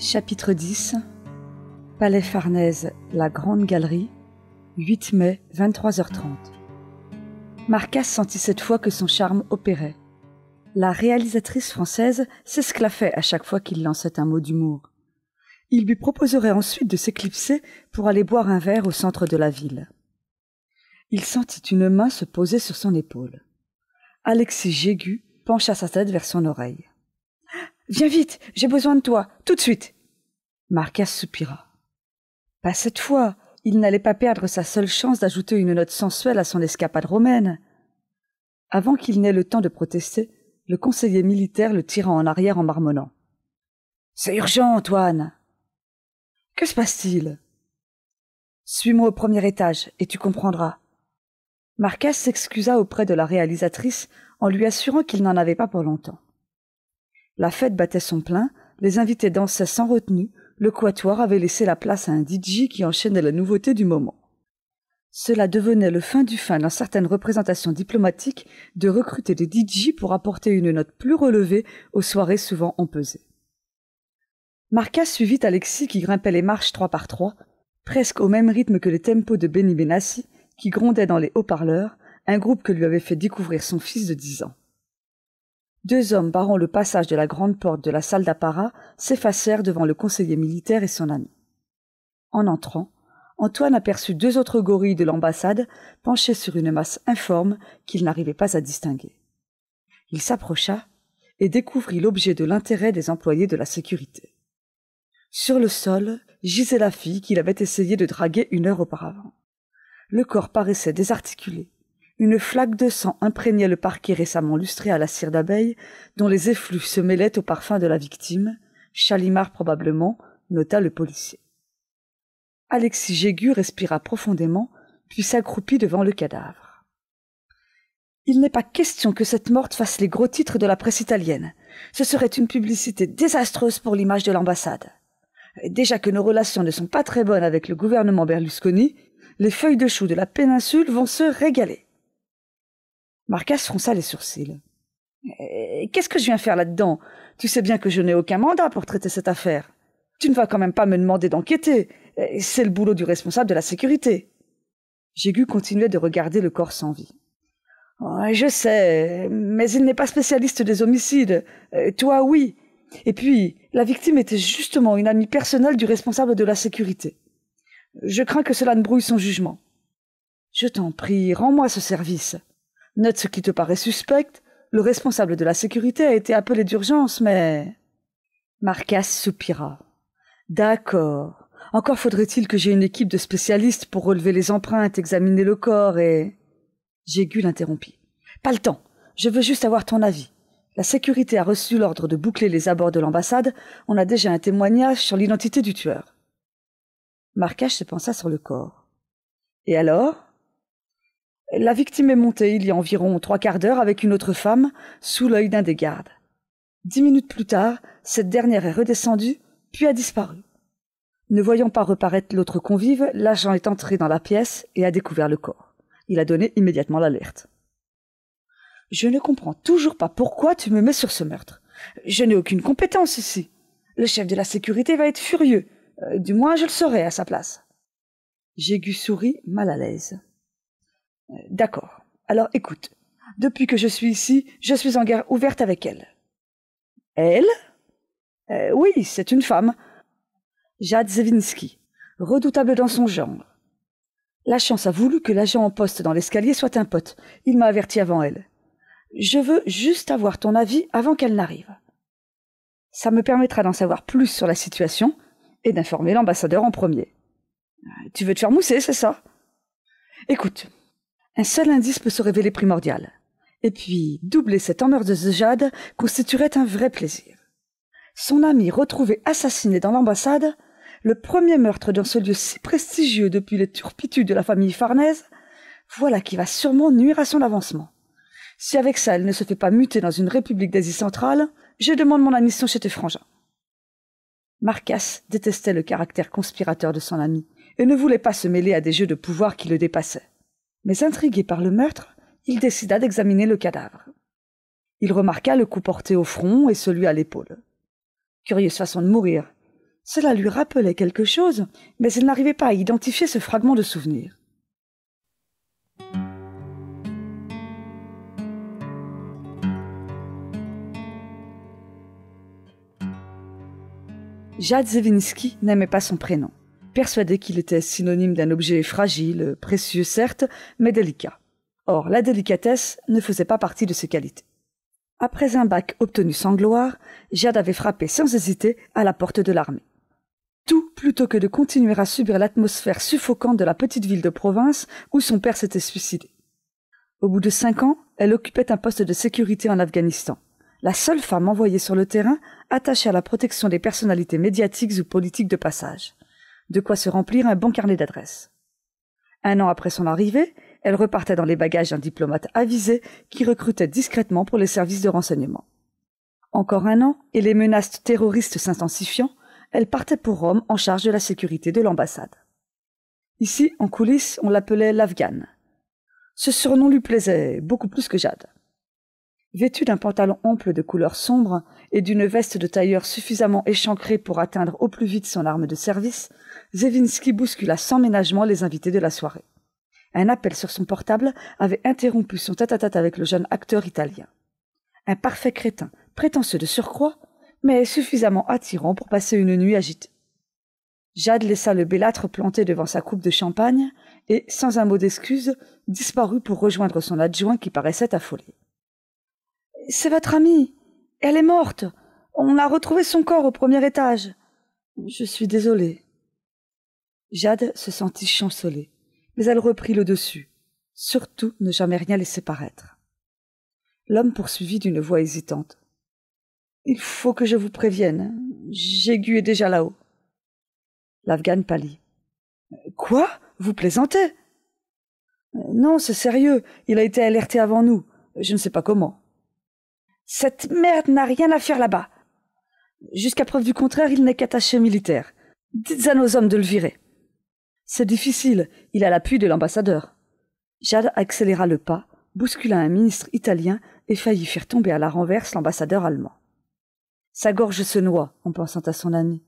Chapitre 10 Palais Farnèse, la Grande Galerie, 8 mai, 23h30. Marcas sentit cette fois que son charme opérait. La réalisatrice française s'esclaffait à chaque fois qu'il lançait un mot d'humour. Il lui proposerait ensuite de s'éclipser pour aller boire un verre au centre de la ville. Il sentit une main se poser sur son épaule. Alexis Jégu pencha sa tête vers son oreille. Viens vite, j'ai besoin de toi, tout de suite. Marcas soupira. Pas cette fois, il n'allait pas perdre sa seule chance d'ajouter une note sensuelle à son escapade romaine. Avant qu'il n'ait le temps de protester, le conseiller militaire le tira en arrière en marmonnant. C'est urgent, Antoine. Que se passe-t-il Suis-moi au premier étage et tu comprendras. Marcas s'excusa auprès de la réalisatrice en lui assurant qu'il n'en avait pas pour longtemps. La fête battait son plein, les invités dansaient sans retenue, le quatuor avait laissé la place à un DJ qui enchaînait la nouveauté du moment. Cela devenait le fin du fin dans certaines représentations diplomatiques de recruter des DJ pour apporter une note plus relevée aux soirées souvent empesées. Marca suivit Alexis qui grimpait les marches trois par trois, presque au même rythme que les tempos de Benny Benassi qui grondait dans les haut-parleurs, un groupe que lui avait fait découvrir son fils de dix ans deux hommes barrant le passage de la grande porte de la salle d'apparat s'effacèrent devant le conseiller militaire et son ami. En entrant, Antoine aperçut deux autres gorilles de l'ambassade penchés sur une masse informe qu'il n'arrivait pas à distinguer. Il s'approcha et découvrit l'objet de l'intérêt des employés de la sécurité. Sur le sol gisait la fille qu'il avait essayé de draguer une heure auparavant. Le corps paraissait désarticulé, une flaque de sang imprégnait le parquet récemment lustré à la cire d'abeille, dont les effluves se mêlaient au parfum de la victime. Chalimard probablement, nota le policier. Alexis Jégu respira profondément, puis s'accroupit devant le cadavre. Il n'est pas question que cette morte fasse les gros titres de la presse italienne. Ce serait une publicité désastreuse pour l'image de l'ambassade. Déjà que nos relations ne sont pas très bonnes avec le gouvernement Berlusconi, les feuilles de choux de la péninsule vont se régaler. Marcas fronça les sourcils. Eh, qu'est-ce que je viens faire là-dedans Tu sais bien que je n'ai aucun mandat pour traiter cette affaire. Tu ne vas quand même pas me demander d'enquêter. Eh, c'est le boulot du responsable de la sécurité. Jégu continuait de regarder le corps sans vie. je sais, mais il n'est pas spécialiste des homicides. Eh, toi, oui. Et puis, la victime était justement une amie personnelle du responsable de la sécurité. Je crains que cela ne brouille son jugement. Je t'en prie, rends-moi ce service. Note ce qui te paraît suspect. Le responsable de la sécurité a été appelé d'urgence, mais... Marcas soupira. D'accord. Encore faudrait-il que j'aie une équipe de spécialistes pour relever les empreintes, examiner le corps et... Jégu l'interrompit. Pas le temps. Je veux juste avoir ton avis. La sécurité a reçu l'ordre de boucler les abords de l'ambassade. On a déjà un témoignage sur l'identité du tueur. marcas se pensa sur le corps. Et alors la victime est montée il y a environ trois quarts d'heure avec une autre femme, sous l'œil d'un des gardes. Dix minutes plus tard, cette dernière est redescendue, puis a disparu. Ne voyant pas reparaître l'autre convive, l'agent est entré dans la pièce et a découvert le corps. Il a donné immédiatement l'alerte. Je ne comprends toujours pas pourquoi tu me mets sur ce meurtre. Je n'ai aucune compétence ici. Le chef de la sécurité va être furieux. Euh, du moins, je le serai à sa place. J'ai sourit mal à l'aise. D'accord. Alors écoute, depuis que je suis ici, je suis en guerre ouverte avec elle. Elle euh, Oui, c'est une femme. Jade redoutable dans son genre. La chance a voulu que l'agent en poste dans l'escalier soit un pote. Il m'a averti avant elle. Je veux juste avoir ton avis avant qu'elle n'arrive. Ça me permettra d'en savoir plus sur la situation et d'informer l'ambassadeur en premier. Euh, tu veux te faire mousser, c'est ça Écoute, un seul indice peut se révéler primordial. Et puis, doubler cette emmerdeuse de jade constituerait un vrai plaisir. Son ami retrouvé assassiné dans l'ambassade, le premier meurtre dans ce lieu si prestigieux depuis les turpitudes de la famille Farnèse, voilà qui va sûrement nuire à son avancement. Si avec ça elle ne se fait pas muter dans une république d'Asie centrale, je demande mon admission chez tes Marcas détestait le caractère conspirateur de son ami et ne voulait pas se mêler à des jeux de pouvoir qui le dépassaient mais intrigué par le meurtre, il décida d'examiner le cadavre. Il remarqua le coup porté au front et celui à l'épaule. Curieuse façon de mourir. Cela lui rappelait quelque chose, mais il n'arrivait pas à identifier ce fragment de souvenir. Jad n'aimait pas son prénom persuadé qu'il était synonyme d'un objet fragile, précieux certes, mais délicat. Or, la délicatesse ne faisait pas partie de ses qualités. Après un bac obtenu sans gloire, Jade avait frappé sans hésiter à la porte de l'armée. Tout plutôt que de continuer à subir l'atmosphère suffocante de la petite ville de province où son père s'était suicidé. Au bout de cinq ans, elle occupait un poste de sécurité en Afghanistan, la seule femme envoyée sur le terrain attachée à la protection des personnalités médiatiques ou politiques de passage de quoi se remplir un bon carnet d'adresses. Un an après son arrivée, elle repartait dans les bagages d'un diplomate avisé qui recrutait discrètement pour les services de renseignement. Encore un an, et les menaces terroristes s'intensifiant, elle partait pour Rome en charge de la sécurité de l'ambassade. Ici, en coulisses, on l'appelait l'Afghane. Ce surnom lui plaisait beaucoup plus que Jade. Vêtu d'un pantalon ample de couleur sombre et d'une veste de tailleur suffisamment échancrée pour atteindre au plus vite son arme de service, Zevinsky bouscula sans ménagement les invités de la soirée. Un appel sur son portable avait interrompu son tête-à-tête avec le jeune acteur italien. Un parfait crétin, prétentieux de surcroît, mais suffisamment attirant pour passer une nuit agitée. Jade laissa le bellâtre planté devant sa coupe de champagne et, sans un mot d'excuse, disparut pour rejoindre son adjoint qui paraissait affolé. C'est votre amie. Elle est morte. On a retrouvé son corps au premier étage. Je suis désolée. Jade se sentit chanceler, mais elle reprit le dessus. Surtout ne jamais rien laisser paraître. L'homme poursuivit d'une voix hésitante. Il faut que je vous prévienne. J'ai est déjà là-haut. L'Afghane pâlit. Quoi? Vous plaisantez? Non, c'est sérieux. Il a été alerté avant nous. Je ne sais pas comment. Cette merde n'a rien à faire là-bas. Jusqu'à preuve du contraire, il n'est qu'attaché militaire. Dites à nos hommes de le virer. C'est difficile, il a l'appui de l'ambassadeur. Jade accéléra le pas, bouscula un ministre italien et faillit faire tomber à la renverse l'ambassadeur allemand. Sa gorge se noie en pensant à son amie.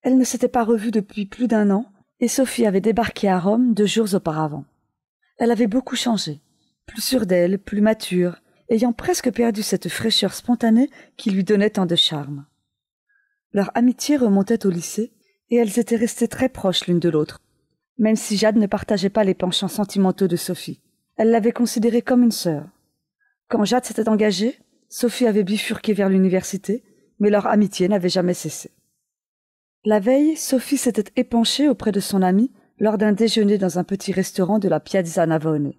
Elle ne s'était pas revue depuis plus d'un an, et Sophie avait débarqué à Rome deux jours auparavant. Elle avait beaucoup changé, plus sûre d'elle, plus mature, ayant presque perdu cette fraîcheur spontanée qui lui donnait tant de charme. Leur amitié remontait au lycée, et elles étaient restées très proches l'une de l'autre, même si Jade ne partageait pas les penchants sentimentaux de Sophie. Elle l'avait considérée comme une sœur. Quand Jade s'était engagée, Sophie avait bifurqué vers l'université, mais leur amitié n'avait jamais cessé. La veille, Sophie s'était épanchée auprès de son amie lors d'un déjeuner dans un petit restaurant de la Piazza Navone.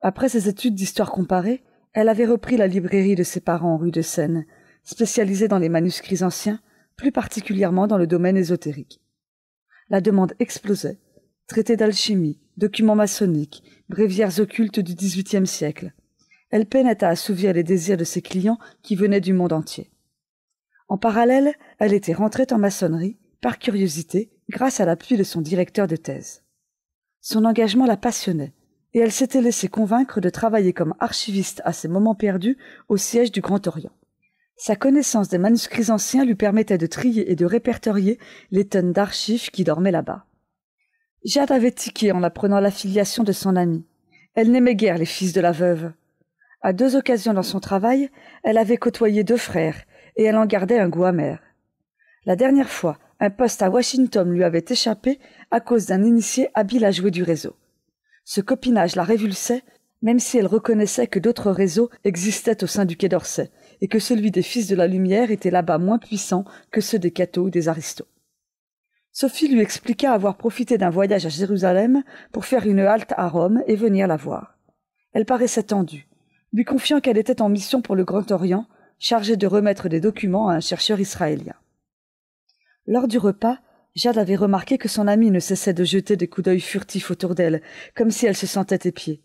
Après ses études d'histoire comparée, elle avait repris la librairie de ses parents rue de Seine, spécialisée dans les manuscrits anciens, plus particulièrement dans le domaine ésotérique. La demande explosait. Traités d'alchimie, documents maçonniques, brévières occultes du XVIIIe siècle. Elle peinait à assouvir les désirs de ses clients qui venaient du monde entier. En parallèle, elle était rentrée en maçonnerie, par curiosité, grâce à l'appui de son directeur de thèse. Son engagement la passionnait, et elle s'était laissée convaincre de travailler comme archiviste à ses moments perdus au siège du Grand Orient. Sa connaissance des manuscrits anciens lui permettait de trier et de répertorier les tonnes d'archives qui dormaient là-bas. Jade avait tiqué en apprenant l'affiliation de son amie. Elle n'aimait guère les fils de la veuve. À deux occasions dans son travail, elle avait côtoyé deux frères, et elle en gardait un goût amer. La dernière fois, un poste à Washington lui avait échappé à cause d'un initié habile à jouer du réseau. Ce copinage la révulsait, même si elle reconnaissait que d'autres réseaux existaient au sein du Quai d'Orsay, et que celui des Fils de la Lumière était là-bas moins puissant que ceux des Cathos ou des Aristos. Sophie lui expliqua avoir profité d'un voyage à Jérusalem pour faire une halte à Rome et venir la voir. Elle paraissait tendue, lui confiant qu'elle était en mission pour le Grand Orient, chargée de remettre des documents à un chercheur israélien. Lors du repas, Jade avait remarqué que son amie ne cessait de jeter des coups d'œil furtifs autour d'elle, comme si elle se sentait épiée.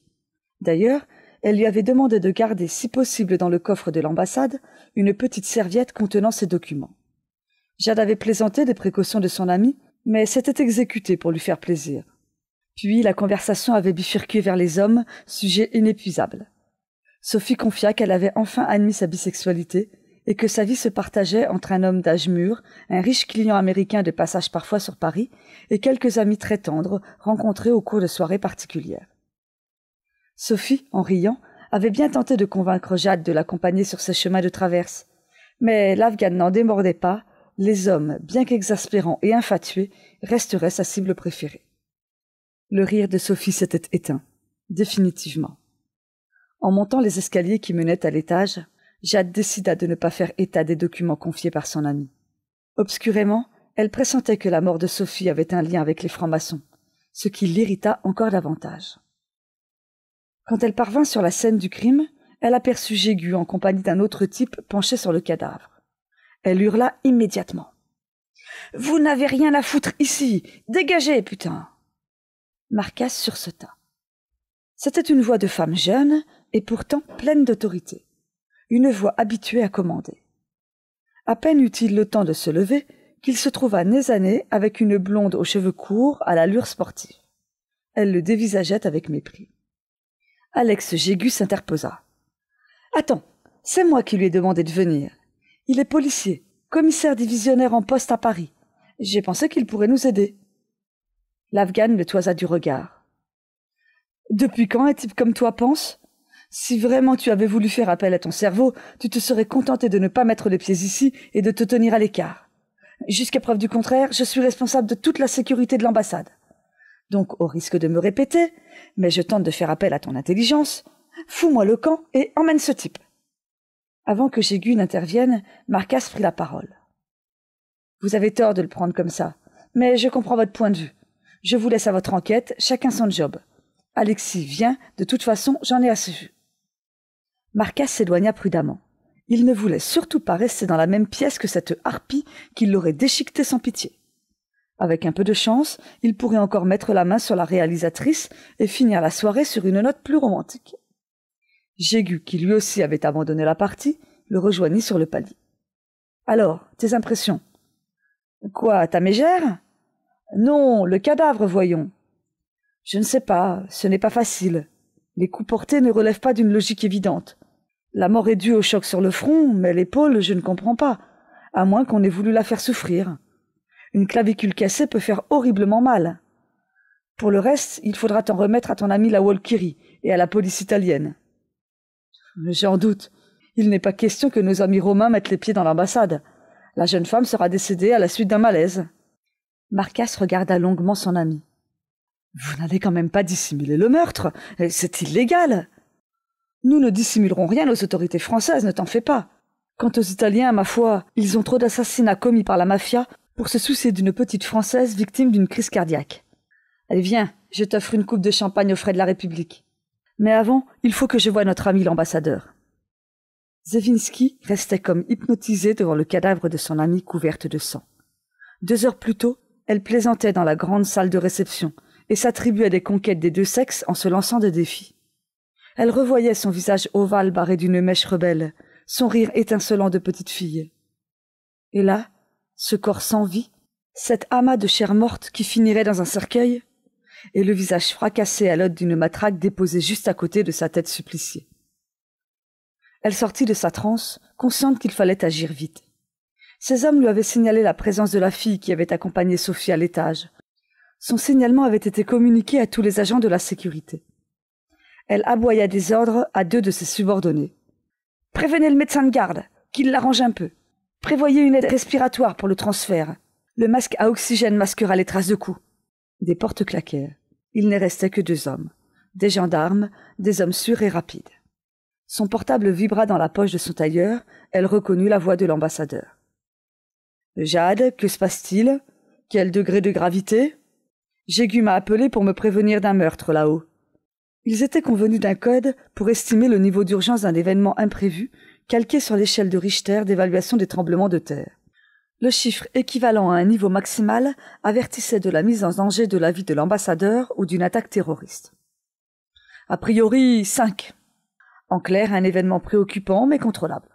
D'ailleurs, elle lui avait demandé de garder, si possible, dans le coffre de l'ambassade, une petite serviette contenant ses documents. Jade avait plaisanté des précautions de son amie, mais s'était exécutée pour lui faire plaisir. Puis la conversation avait bifurqué vers les hommes, sujet inépuisable. Sophie confia qu'elle avait enfin admis sa bisexualité, et que sa vie se partageait entre un homme d'âge mûr, un riche client américain de passage parfois sur Paris, et quelques amis très tendres rencontrés au cours de soirées particulières. Sophie, en riant, avait bien tenté de convaincre Jade de l'accompagner sur ses chemins de traverse. Mais l'Afghan n'en démordait pas, les hommes, bien qu'exaspérants et infatués, resteraient sa cible préférée. Le rire de Sophie s'était éteint, définitivement. En montant les escaliers qui menaient à l'étage, Jade décida de ne pas faire état des documents confiés par son ami. Obscurément, elle pressentait que la mort de Sophie avait un lien avec les francs-maçons, ce qui l'irrita encore davantage. Quand elle parvint sur la scène du crime, elle aperçut Jégu en compagnie d'un autre type penché sur le cadavre. Elle hurla immédiatement. Vous n'avez rien à foutre ici. Dégagez, putain. Marcas sursauta. C'était une voix de femme jeune et pourtant pleine d'autorité une voix habituée à commander. À peine eut-il le temps de se lever qu'il se trouva nez à nez avec une blonde aux cheveux courts à l'allure sportive. Elle le dévisageait avec mépris. Alex Jégu s'interposa. Attends, c'est moi qui lui ai demandé de venir. Il est policier, commissaire divisionnaire en poste à Paris. J'ai pensé qu'il pourrait nous aider. L'Afghane le toisa du regard. Depuis quand un type comme toi pense si vraiment tu avais voulu faire appel à ton cerveau, tu te serais contenté de ne pas mettre les pieds ici et de te tenir à l'écart. Jusqu'à preuve du contraire, je suis responsable de toute la sécurité de l'ambassade. Donc, au risque de me répéter, mais je tente de faire appel à ton intelligence, fous-moi le camp et emmène ce type. Avant que Jégune intervienne, Marcas prit la parole. Vous avez tort de le prendre comme ça, mais je comprends votre point de vue. Je vous laisse à votre enquête, chacun son job. Alexis, viens, de toute façon, j'en ai assez vu. Marcas s'éloigna prudemment. Il ne voulait surtout pas rester dans la même pièce que cette harpie qui l'aurait déchiqueté sans pitié. Avec un peu de chance, il pourrait encore mettre la main sur la réalisatrice et finir la soirée sur une note plus romantique. Jégu, qui lui aussi avait abandonné la partie, le rejoignit sur le palier. Alors, tes impressions Quoi, ta mégère Non, le cadavre, voyons. Je ne sais pas, ce n'est pas facile. Les coups portés ne relèvent pas d'une logique évidente. La mort est due au choc sur le front, mais l'épaule, je ne comprends pas, à moins qu'on ait voulu la faire souffrir. Une clavicule cassée peut faire horriblement mal. Pour le reste, il faudra t'en remettre à ton ami la Walkiri et à la police italienne. J'en doute. Il n'est pas question que nos amis romains mettent les pieds dans l'ambassade. La jeune femme sera décédée à la suite d'un malaise. Marcas regarda longuement son ami. Vous n'allez quand même pas dissimuler le meurtre. C'est illégal. Nous ne dissimulerons rien aux autorités françaises, ne t'en fais pas. Quant aux Italiens, ma foi, ils ont trop d'assassinats commis par la mafia pour se soucier d'une petite Française victime d'une crise cardiaque. Allez, viens, je t'offre une coupe de champagne aux frais de la République. Mais avant, il faut que je voie notre ami l'ambassadeur. Zevinsky restait comme hypnotisé devant le cadavre de son amie couverte de sang. Deux heures plus tôt, elle plaisantait dans la grande salle de réception et s'attribuait des conquêtes des deux sexes en se lançant des défis. Elle revoyait son visage ovale barré d'une mèche rebelle, son rire étincelant de petite fille. Et là, ce corps sans vie, cet amas de chair morte qui finirait dans un cercueil, et le visage fracassé à l'aide d'une matraque déposée juste à côté de sa tête suppliciée. Elle sortit de sa transe, consciente qu'il fallait agir vite. Ces hommes lui avaient signalé la présence de la fille qui avait accompagné Sophie à l'étage. Son signalement avait été communiqué à tous les agents de la sécurité elle aboya des ordres à deux de ses subordonnés. Prévenez le médecin de garde, qu'il l'arrange un peu. Prévoyez une aide respiratoire pour le transfert. Le masque à oxygène masquera les traces de coups. Des portes claquèrent. Il ne restait que deux hommes. Des gendarmes, des hommes sûrs et rapides. Son portable vibra dans la poche de son tailleur. Elle reconnut la voix de l'ambassadeur. Jade, que se passe-t-il Quel degré de gravité Jégu m'a appelé pour me prévenir d'un meurtre là-haut. Ils étaient convenus d'un code pour estimer le niveau d'urgence d'un événement imprévu, calqué sur l'échelle de Richter d'évaluation des tremblements de terre. Le chiffre équivalent à un niveau maximal avertissait de la mise en danger de la vie de l'ambassadeur ou d'une attaque terroriste. A priori, cinq. En clair, un événement préoccupant mais contrôlable.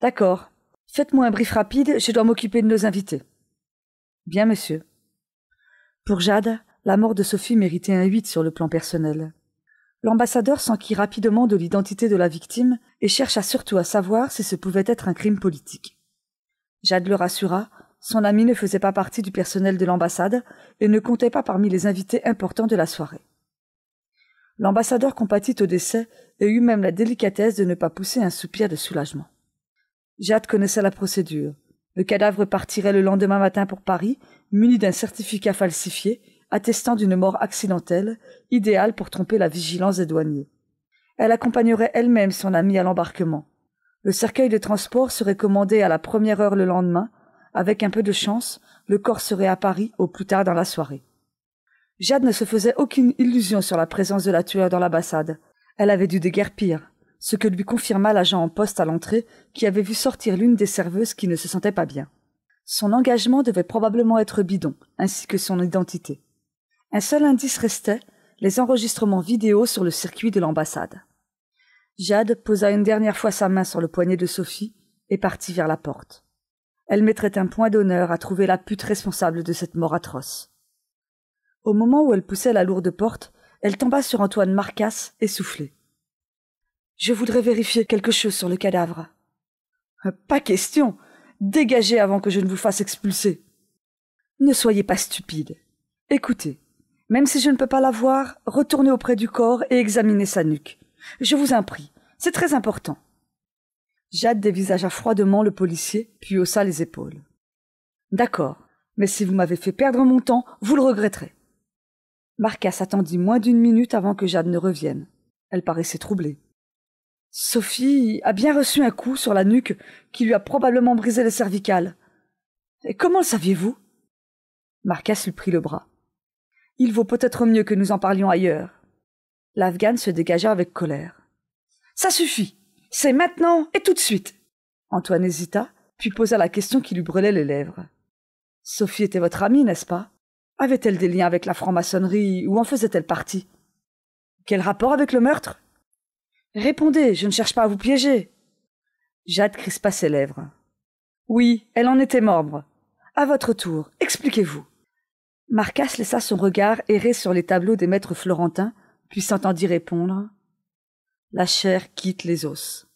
D'accord. Faites-moi un brief rapide, je dois m'occuper de nos invités. Bien, monsieur. Pour Jade, la mort de Sophie méritait un 8 sur le plan personnel. L'ambassadeur s'enquit rapidement de l'identité de la victime et chercha surtout à savoir si ce pouvait être un crime politique. Jade le rassura, son ami ne faisait pas partie du personnel de l'ambassade et ne comptait pas parmi les invités importants de la soirée. L'ambassadeur compatit au décès et eut même la délicatesse de ne pas pousser un soupir de soulagement. Jade connaissait la procédure. Le cadavre partirait le lendemain matin pour Paris, muni d'un certificat falsifié, attestant d'une mort accidentelle, idéale pour tromper la vigilance des douaniers. Elle accompagnerait elle-même son amie à l'embarquement. Le cercueil de transport serait commandé à la première heure le lendemain. Avec un peu de chance, le corps serait à Paris au plus tard dans la soirée. Jade ne se faisait aucune illusion sur la présence de la tueur dans l'ambassade. Elle avait dû déguerpir, ce que lui confirma l'agent en poste à l'entrée qui avait vu sortir l'une des serveuses qui ne se sentait pas bien. Son engagement devait probablement être bidon, ainsi que son identité. Un seul indice restait, les enregistrements vidéo sur le circuit de l'ambassade. Jade posa une dernière fois sa main sur le poignet de Sophie et partit vers la porte. Elle mettrait un point d'honneur à trouver la pute responsable de cette mort atroce. Au moment où elle poussait la lourde porte, elle tomba sur Antoine Marcas, essoufflé. Je voudrais vérifier quelque chose sur le cadavre. Euh, pas question. Dégagez avant que je ne vous fasse expulser. Ne soyez pas stupide. Écoutez, même si je ne peux pas la voir, retournez auprès du corps et examinez sa nuque. Je vous en prie, c'est très important. Jade dévisagea froidement le policier, puis haussa les épaules. D'accord, mais si vous m'avez fait perdre mon temps, vous le regretterez. Marcas attendit moins d'une minute avant que Jade ne revienne. Elle paraissait troublée. Sophie a bien reçu un coup sur la nuque qui lui a probablement brisé le cervicales. Et comment le saviez-vous Marcas lui prit le bras. Il vaut peut-être mieux que nous en parlions ailleurs. L'Afghane se dégagea avec colère. Ça suffit. C'est maintenant et tout de suite. Antoine hésita, puis posa la question qui lui brûlait les lèvres. Sophie était votre amie, n'est-ce pas Avait-elle des liens avec la franc-maçonnerie ou en faisait-elle partie Quel rapport avec le meurtre Répondez, je ne cherche pas à vous piéger. Jade crispa ses lèvres. Oui, elle en était membre. À votre tour, expliquez-vous. Marcas laissa son regard errer sur les tableaux des maîtres florentins, puis s'entendit répondre La chair quitte les os.